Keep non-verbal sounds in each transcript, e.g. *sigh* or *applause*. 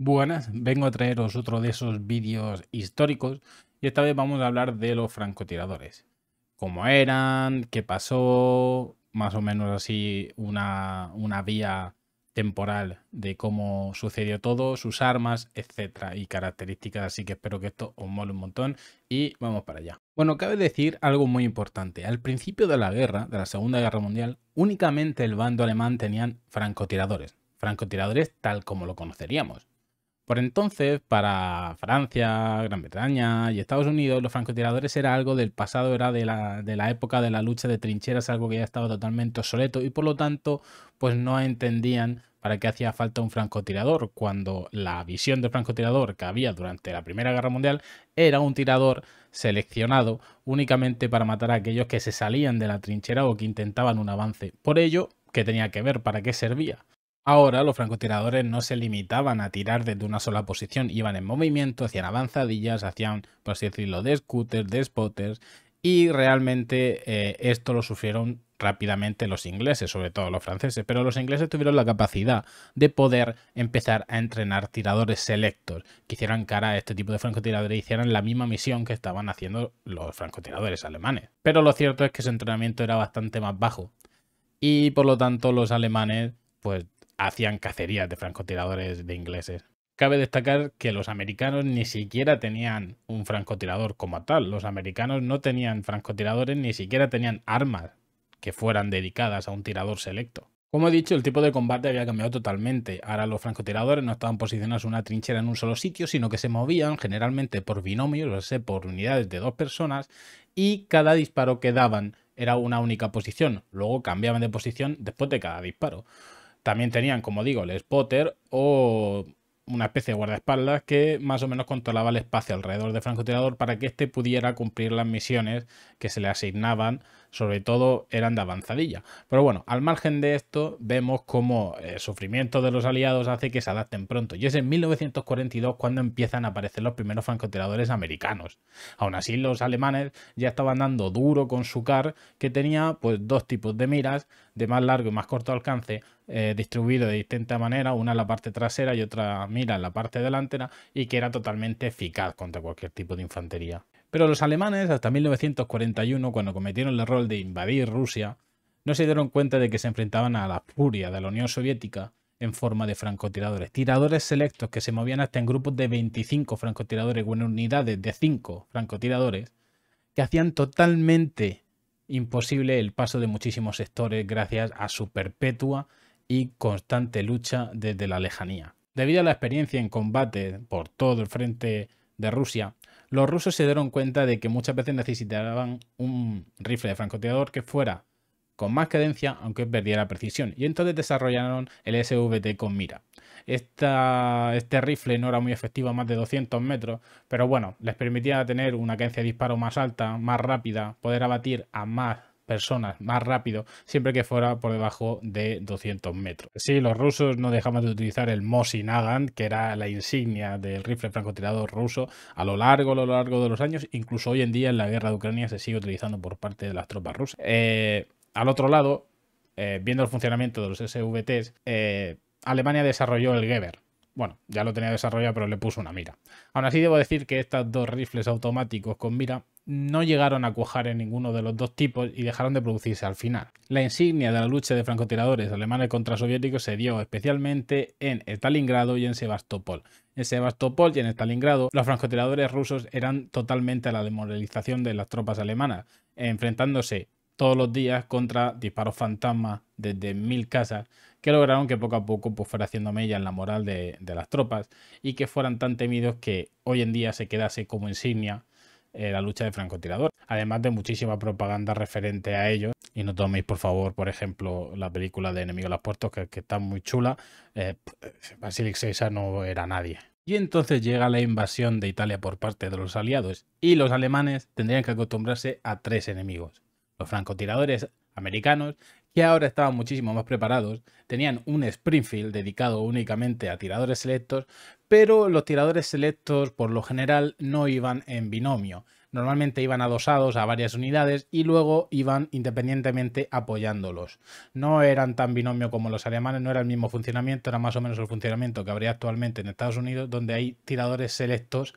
Buenas, vengo a traeros otro de esos vídeos históricos y esta vez vamos a hablar de los francotiradores. Cómo eran, qué pasó, más o menos así una, vía temporal de cómo sucedió todo, sus armas, etcétera y características, así que espero que esto os mole un montón y vamos para allá. Bueno, cabe decir algo muy importante. Al principio de la guerra, de la Segunda Guerra Mundial, únicamente el bando alemán tenían francotiradores, francotiradores tal como lo conoceríamos, por entonces, para Francia, Gran Bretaña y Estados Unidos, los francotiradores era algo del pasado, era de la, época de la lucha de trincheras, algo que ya estaba totalmente obsoleto y por lo tanto, pues no entendían para qué hacía falta un francotirador, cuando la visión del francotirador que había durante la Primera Guerra Mundial era un tirador seleccionado únicamente para matar a aquellos que se salían de la trinchera o que intentaban un avance. Por ello, ¿qué tenía que ver? ¿Para qué servía? Ahora los francotiradores no se limitaban a tirar desde una sola posición, iban en movimiento, hacían avanzadillas, hacían, por así decirlo, de scooters, de spotters, y realmente eh, esto lo sufrieron rápidamente los ingleses, sobre todo los franceses, pero los ingleses tuvieron la capacidad de poder empezar a entrenar tiradores selectos que hicieran cara a este tipo de francotiradores y hicieran la misma misión que estaban haciendo los francotiradores alemanes. Pero lo cierto es que su entrenamiento era bastante más bajo y por lo tanto los alemanes pues hacían cacerías de francotiradores de ingleses. Cabe destacar que los americanos ni siquiera tenían un francotirador como tal. Los americanos no tenían francotiradores ni siquiera tenían armas que fueran dedicadas a un tirador selecto. Como he dicho, el tipo de combate había cambiado totalmente. Ahora los francotiradores no estaban posicionados en una trinchera en un solo sitio, sino que se movían generalmente por binomios, o sea, por unidades de dos personas, y cada disparo que daban era una única posición. Luego cambiaban de posición después de cada disparo. También tenían, como digo, el spotter o una especie de guardaespaldas que más o menos controlaba el espacio alrededor del francotirador para que éste pudiera cumplir las misiones que se le asignaban, sobre todo eran de avanzadilla. Pero bueno, al margen de esto, vemos cómo eh, el sufrimiento de los aliados hace que se adapten pronto. Y es en 1942 cuando empiezan a aparecer los primeros francotiradores americanos. Aún así, los alemanes ya estaban dando duro con su CAR, que tenía pues dos tipos de miras, de más largo y más corto alcance, eh, distribuido de distinta manera, una en la parte trasera y otra mira en la parte delantera, y que era totalmente eficaz contra cualquier tipo de infantería. Pero los alemanes, hasta 1941, cuando cometieron el error de invadir Rusia, no se dieron cuenta de que se enfrentaban a la furia de la Unión Soviética en forma de francotiradores. Tiradores selectos que se movían hasta en grupos de 25 francotiradores o en unidades de 5 francotiradores que hacían totalmente imposible el paso de muchísimos sectores gracias a su perpetua y constante lucha desde la lejanía. Debido a la experiencia en combate por todo el frente de Rusia, los rusos se dieron cuenta de que muchas veces necesitaban un rifle de francotirador que fuera con más cadencia, aunque perdiera precisión, y entonces desarrollaron el SVT con mira. este rifle no era muy efectivo a más de 200 metros, pero bueno, les permitía tener una cadencia de disparo más alta, más rápida, poder abatir a más personas más rápido siempre que fuera por debajo de 200 metros. Sí, los rusos no dejaban de utilizar el Mosin Nagant, que era la insignia del rifle francotirador ruso a lo largo, a lo largo de los años, incluso hoy en día en la guerra de Ucrania se sigue utilizando por parte de las tropas rusas. Eh, al otro lado, eh, viendo el funcionamiento de los SVTs, eh, Alemania desarrolló el Geber. Bueno, ya lo tenía desarrollado, pero le puso una mira. Aún así, debo decir que estos dos rifles automáticos con mira no llegaron a cuajar en ninguno de los dos tipos y dejaron de producirse al final. La insignia de la lucha de francotiradores alemanes contra soviéticos se dio especialmente en Stalingrado y en Sebastopol. En Sebastopol y en Stalingrado, los francotiradores rusos eran totalmente a la demoralización de las tropas alemanas, enfrentándose todos los días contra disparos fantasmas desde mil casas que lograron que poco a poco pues, fuera haciendo mella en la moral de, las tropas y que fueran tan temidos que hoy en día se quedase como insignia eh, la lucha de francotirador, además de muchísima propaganda referente a ellos. Y no toméis, por favor, por ejemplo, la película de Enemigo de las Puertos, que, que, está muy chula. Basilic eh, Basilix no era nadie. Y entonces llega la invasión de Italia por parte de los aliados, y los alemanes tendrían que acostumbrarse a tres enemigos los francotiradores americanos, que ahora estaban muchísimo más preparados, tenían un Springfield dedicado únicamente a tiradores selectos, pero los tiradores selectos por lo general no iban en binomio. Normalmente iban adosados a varias unidades y luego iban independientemente apoyándolos. No eran tan binomio como los alemanes, no era el mismo funcionamiento, era más o menos el funcionamiento que habría actualmente en Estados Unidos, donde hay tiradores selectos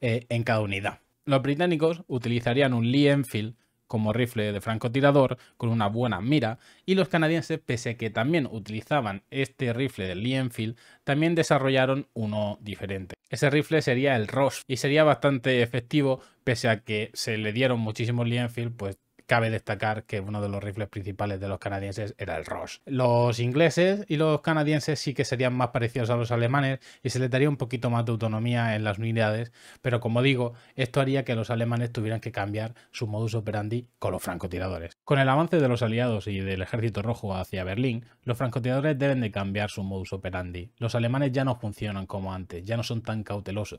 eh, en cada unidad. Los británicos utilizarían un Lee Enfield como rifle de francotirador con una buena mira y los canadienses, pese a que también utilizaban este rifle del Lee Enfield, también desarrollaron uno diferente. Ese rifle sería el Ross y sería bastante efectivo, pese a que se le dieron muchísimos Lee Enfield, pues cabe destacar que uno de los rifles principales de los canadienses era el Ross. Los ingleses y los canadienses sí que serían más parecidos a los alemanes y se les daría un poquito más de autonomía en las unidades, pero como digo, esto haría que los alemanes tuvieran que cambiar su modus operandi con los francotiradores. Con el avance de los aliados y del ejército rojo hacia Berlín, los francotiradores deben de cambiar su modus operandi. Los alemanes ya no funcionan como antes, ya no son tan cautelosos.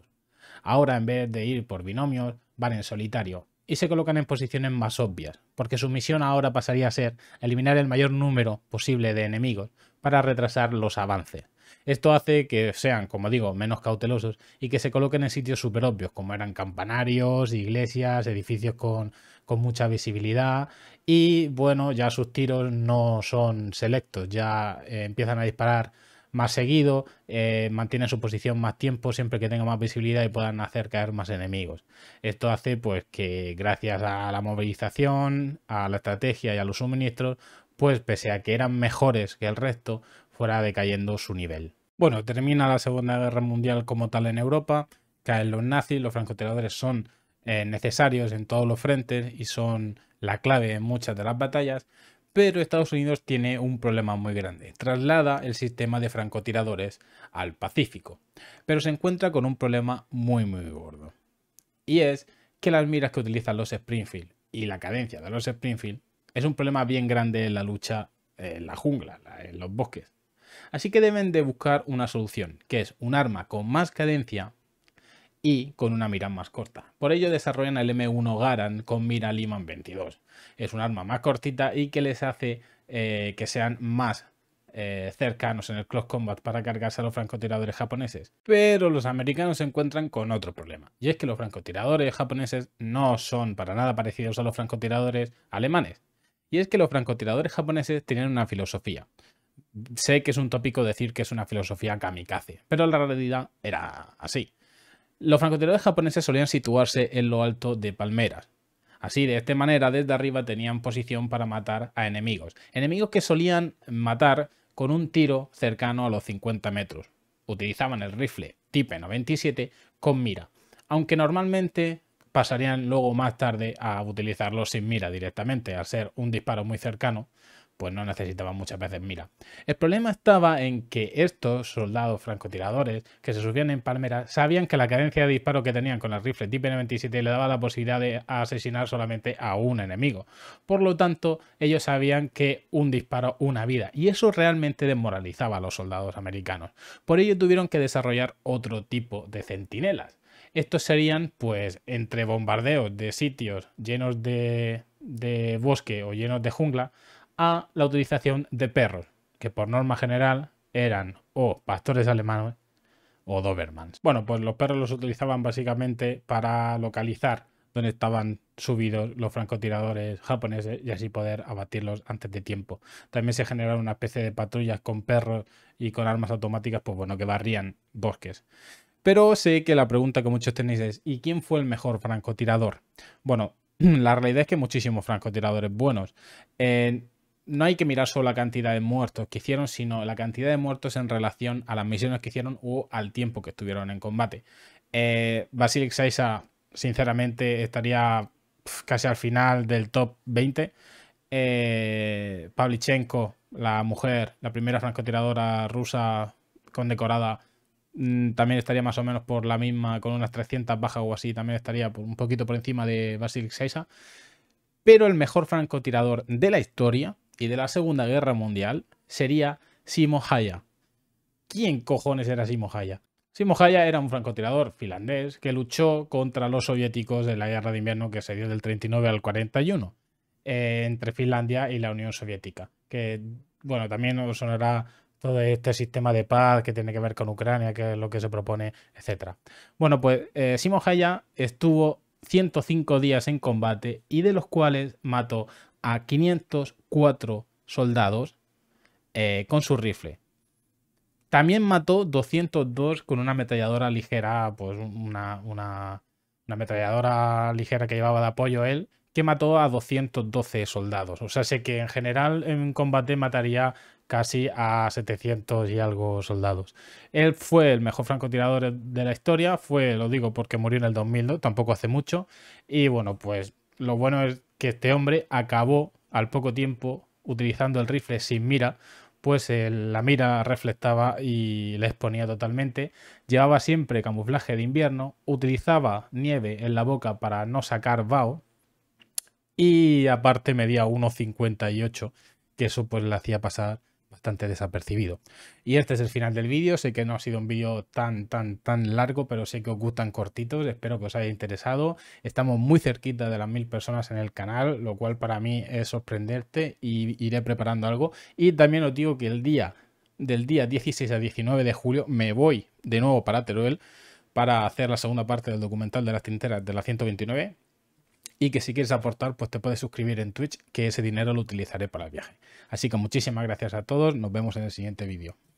Ahora en vez de ir por binomios, van en solitario, y se colocan en posiciones más obvias, porque su misión ahora pasaría a ser eliminar el mayor número posible de enemigos para retrasar los avances. Esto hace que sean, como digo, menos cautelosos y que se coloquen en sitios súper obvios, como eran campanarios, iglesias, edificios con, mucha visibilidad. Y bueno, ya sus tiros no son selectos, ya eh, empiezan a disparar más seguido, eh, mantiene su posición más tiempo siempre que tenga más visibilidad y puedan hacer caer más enemigos. Esto hace pues que gracias a la movilización, a la estrategia y a los suministros, pues pese a que eran mejores que el resto, fuera decayendo su nivel. Bueno, termina la Segunda Guerra Mundial como tal en Europa, caen los nazis, los francotiradores son eh, necesarios en todos los frentes y son la clave en muchas de las batallas, pero Estados Unidos tiene un problema muy grande. Traslada el sistema de francotiradores al Pacífico, pero se encuentra con un problema muy muy gordo. Y es que las miras que utilizan los Springfield y la cadencia de los Springfield es un problema bien grande en la lucha en la jungla, en los bosques. Así que deben de buscar una solución, que es un arma con más cadencia y con una mira más corta. Por ello desarrollan el M1 Garand con mira Liman 22. Es un arma más cortita y que les hace eh, que sean más eh, cercanos en el close combat para cargarse a los francotiradores japoneses. Pero los americanos se encuentran con otro problema, y es que los francotiradores japoneses no son para nada parecidos a los francotiradores alemanes. Y es que los francotiradores japoneses tienen una filosofía. Sé que es un tópico decir que es una filosofía kamikaze, pero la realidad era así. Los francotiradores japoneses solían situarse en lo alto de palmeras. Así, de esta manera, desde arriba tenían posición para matar a enemigos. Enemigos que solían matar con un tiro cercano a los 50 metros. Utilizaban el rifle Type 97 con mira, aunque normalmente pasarían luego más tarde a utilizarlo sin mira directamente, al ser un disparo muy cercano pues no necesitaban muchas veces mira. El problema estaba en que estos soldados francotiradores que se subían en palmeras sabían que la cadencia de disparo que tenían con las rifle tipo 27 le daba la posibilidad de asesinar solamente a un enemigo. Por lo tanto, ellos sabían que un disparo, una vida, y eso realmente desmoralizaba a los soldados americanos. Por ello tuvieron que desarrollar otro tipo de centinelas. Estos serían, pues, entre bombardeos de sitios llenos de, de bosque o llenos de jungla, la utilización de perros, que por norma general eran o pastores alemanes o Dobermans. Bueno, pues los perros los utilizaban básicamente para localizar donde estaban subidos los francotiradores japoneses y así poder abatirlos antes de tiempo. También se generaron una especie de patrullas con perros y con armas automáticas, pues bueno, que barrían bosques. Pero sé que la pregunta que muchos tenéis es, ¿y quién fue el mejor francotirador? Bueno, *clears throat* la realidad es que muchísimos francotiradores buenos. en no hay que mirar solo la cantidad de muertos que hicieron, sino la cantidad de muertos en relación a las misiones que hicieron o al tiempo que estuvieron en combate. Eh, Basilic Saiza, sinceramente, estaría casi al final del top 20. Eh, Pavlichenko, la mujer, la primera francotiradora rusa condecorada, mm, también estaría más o menos por la misma, con unas 300 bajas o así, también estaría un poquito por encima de Basilic Saiza. Pero el mejor francotirador de la historia, de la Segunda Guerra Mundial sería Simo Haya. ¿Quién cojones era Simo Haya? Simo Haya era un francotirador finlandés que luchó contra los soviéticos en la Guerra de Invierno que se dio del 39 al 41 eh, entre Finlandia y la Unión Soviética. Que, bueno, también nos sonará todo este sistema de paz que tiene que ver con Ucrania, que es lo que se propone, etc. Bueno, pues eh, Simo Haya estuvo 105 días en combate y de los cuales mató a 504 soldados eh, con su rifle. También mató 202 con una ametralladora ligera, pues una, una, ametralladora ligera que llevaba de apoyo él, que mató a 212 soldados. O sea, sé que en general en combate mataría casi a 700 y algo soldados. Él fue el mejor francotirador de la historia, fue, lo digo porque murió en el 2002, tampoco hace mucho, y bueno, pues lo bueno es que este hombre acabó al poco tiempo utilizando el rifle sin mira, pues la mira reflectaba y le exponía totalmente. Llevaba siempre camuflaje de invierno, utilizaba nieve en la boca para no sacar vao y aparte medía 1,58, que eso pues le hacía pasar bastante desapercibido. Y este es el final del vídeo, sé que no ha sido un vídeo tan, tan, tan largo, pero sé que os gustan cortitos, espero que os haya interesado. Estamos muy cerquita de las mil personas en el canal, lo cual para mí es sorprenderte y iré preparando algo. Y también os digo que el día del día 16 a 19 de julio me voy de nuevo para Teruel para hacer la segunda parte del documental de las tinteras de la 129 y que si quieres aportar, pues te puedes suscribir en Twitch, que ese dinero lo utilizaré para el viaje. Así que muchísimas gracias a todos, nos vemos en el siguiente vídeo.